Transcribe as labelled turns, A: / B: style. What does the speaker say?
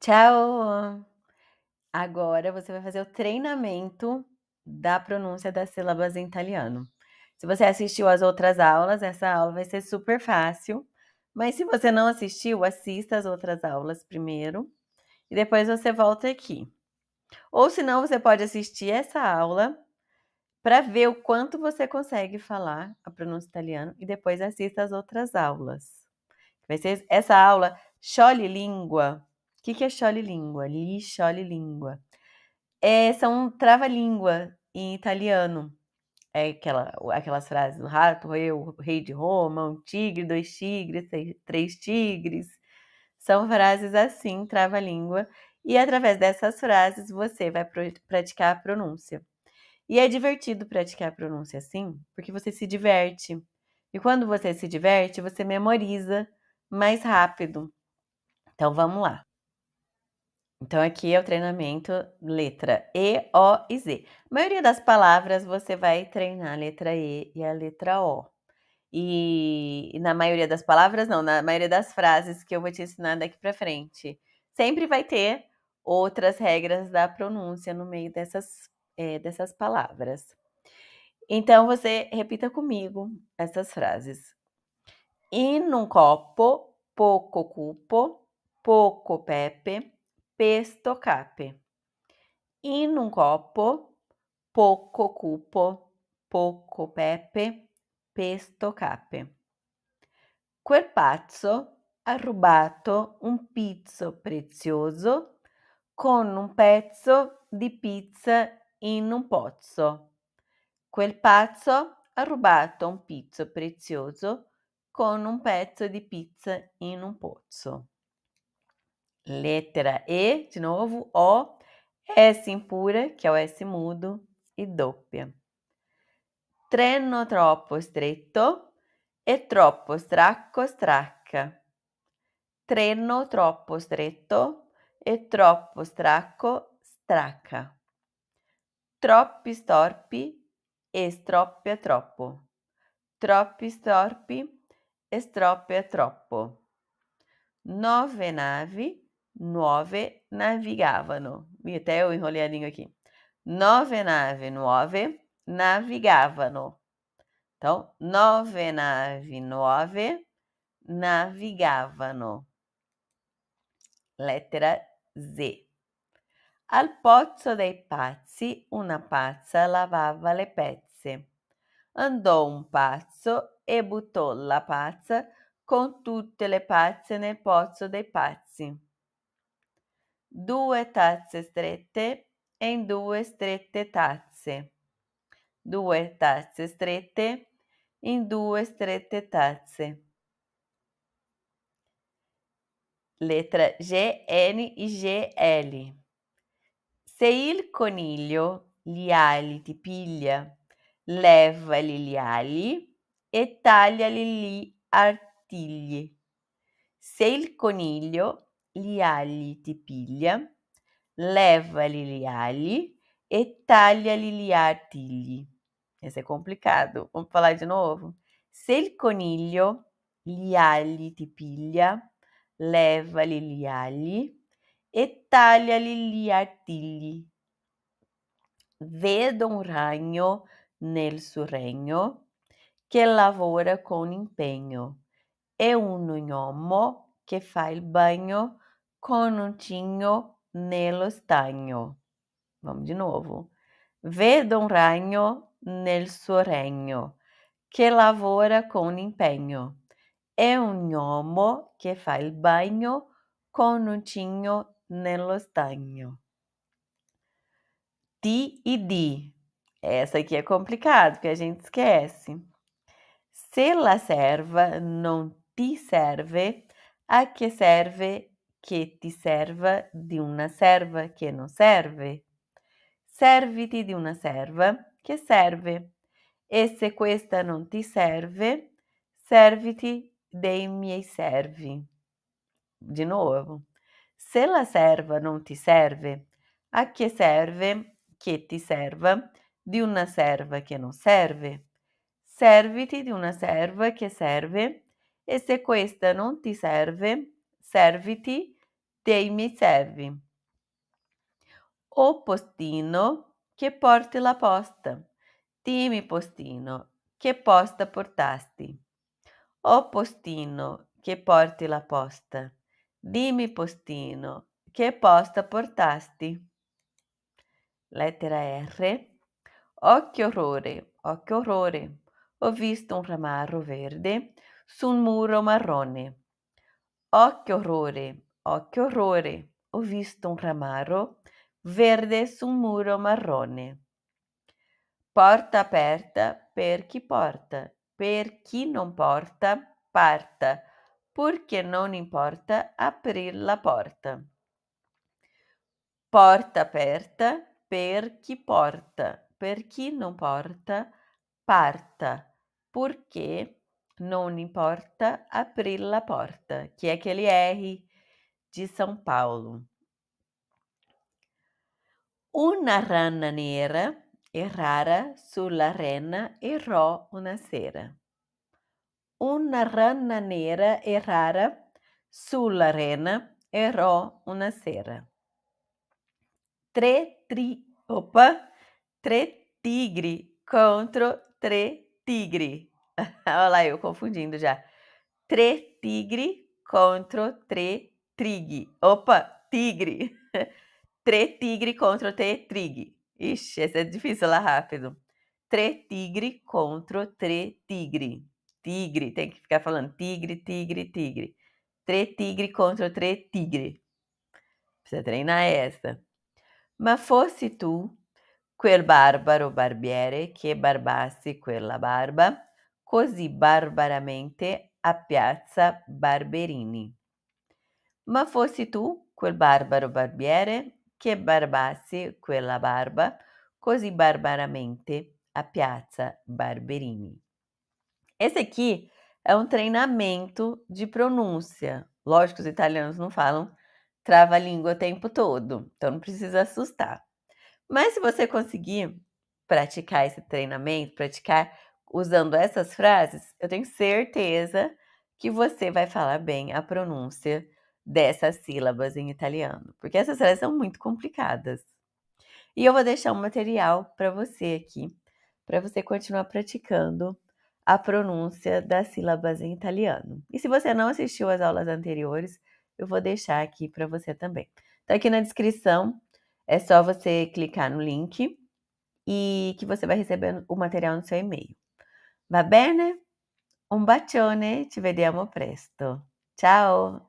A: Tchau! Agora você vai fazer o treinamento da pronúncia das sílabas em italiano. Se você assistiu às outras aulas, essa aula vai ser super fácil. Mas se você não assistiu, assista as outras aulas primeiro e depois você volta aqui. Ou se não, você pode assistir essa aula para ver o quanto você consegue falar a pronúncia italiana e depois assista as outras aulas. Vai ser essa aula Chole Língua que, que é chole língua? Li chole língua. É, são trava-língua em italiano. É aquela, aquelas frases, o rato, eu, o rei de Roma, um tigre, dois tigres, três tigres. São frases assim, trava-língua. E através dessas frases você vai pr praticar a pronúncia. E é divertido praticar a pronúncia assim, porque você se diverte. E quando você se diverte, você memoriza mais rápido. Então vamos lá. Então, aqui é o treinamento letra E, O e Z. A maioria das palavras você vai treinar a letra E e a letra O. E, na maioria das palavras, não, na maioria das frases que eu vou te ensinar daqui para frente, sempre vai ter outras regras da pronúncia no meio dessas, é, dessas palavras. Então, você repita comigo essas frases. In un copo, poco cupo, poco pepe pesto cape. In un coppo, poco cupo, poco pepe, pesto cape. Quel pazzo ha rubato un pizzo prezioso con un pezzo di pizza in un pozzo. Quel pazzo ha rubato un pizzo prezioso con un pezzo di pizza in un pozzo. Letra E, de novo, O, é S impura, que é o S mudo, e doppia. Treno troppo stretto e troppo stracco stracca. Treno troppo stretto e troppo stracco stracca. Troppi storpi e stroppia troppo. Troppi storpi e stroppia troppo. Nove navi nove navigavano. Até eu enrolei a língua aqui. Nove nave, nove navigavano. Então, nove nave, nove navigavano. Lettera Z. Al pozzo dei pazzi una pazza lavava le pezze. Andò un pazzo e buttò la pazza con tutte le pazze nel pozzo dei pazzi due tazze strette e in due strette tazze. Due tazze strette in due strette tazze. Lettera G, N e G, L. Se il coniglio gli ali ti piglia, levali gli ali e tagliali gli artigli. Se il coniglio liali ti piglia, leva-lhe liali e taglia-lhe li artigli. Esse é complicado. Vamos falar de novo? Se il coniglio liali ti piglia, leva-lhe liali e taglia-lhe li artigli. Vedo un ragno nel suo regno che lavora con impegno e un uomo che fa il bagno conutinho nello stagno. Vamos de novo. Vedo um ragno nel suo regno, que lavora com empenho. É um gnomo que faz banho bagno con nello stagno. Ti e di. Essa aqui é complicado, porque a gente esquece. Se la serva não ti serve, a que serve che ti serve di una serva che non serve. Serviti di una serva che serve. E se questa non ti serve, serviti dei miei servi. Di nuovo, se la serva non ti serve, a che serve che ti serva di una serva che non serve? Serviti di una serva che serve e se questa non ti serve, serviti dei miei servi. O postino che porti la posta, dimmi postino che posta portasti. O postino che porti la posta, dimmi postino che posta portasti. Lettera R. Oh che orrore, oh che orrore. Ho visto un ramarro verde su un muro marrone. Oh che orrore, Oh, che orrore! Ho visto un ramaro verde su un muro marrone. Porta aperta per chi porta, per chi non porta, parta, purché non importa aprir la porta. Porta aperta per chi porta, per chi non porta, parta, purché non importa aprir la porta. Chi è che li è? de São Paulo. Una rananera errara é sulla rena é errò una sera. Una negra errara é sulla rena errò una sera. Tre tri, opa, tre tigre contra tre tigre. Olha lá, eu confundindo já. Tre tigre contra tre trigue. Opa, tigre. Tre-tigre contra T-trig. Ixi, essa é difícil lá rápido. Tre-tigre contra Tre-tigre. Tigre, tem que ficar falando tigre, tigre, tigre. Tre-tigre contra Tre-tigre. Precisa treinar essa. Ma fosse tu, quel barbaro barbiere que barbasse quella barba, così barbaramente a piazza Barberini. Ma fossi tu, quel barbaro barbiere, che barbasse quella barba così barbaramente a Piazza Barberini. Esse aqui é um treinamento de pronúncia. Lógico que os italianos não falam trava-língua o tempo todo, então não precisa assustar. Mas se você conseguir praticar esse treinamento, praticar usando essas frases, eu tenho certeza que você vai falar bem a pronúncia dessas sílabas em italiano, porque essas séries são muito complicadas. E eu vou deixar um material para você aqui, para você continuar praticando a pronúncia das sílabas em italiano. E se você não assistiu às aulas anteriores, eu vou deixar aqui para você também. Tá aqui na descrição, é só você clicar no link e que você vai receber o material no seu e-mail. Va bene? Um bacione, ci vediamo presto. Ciao!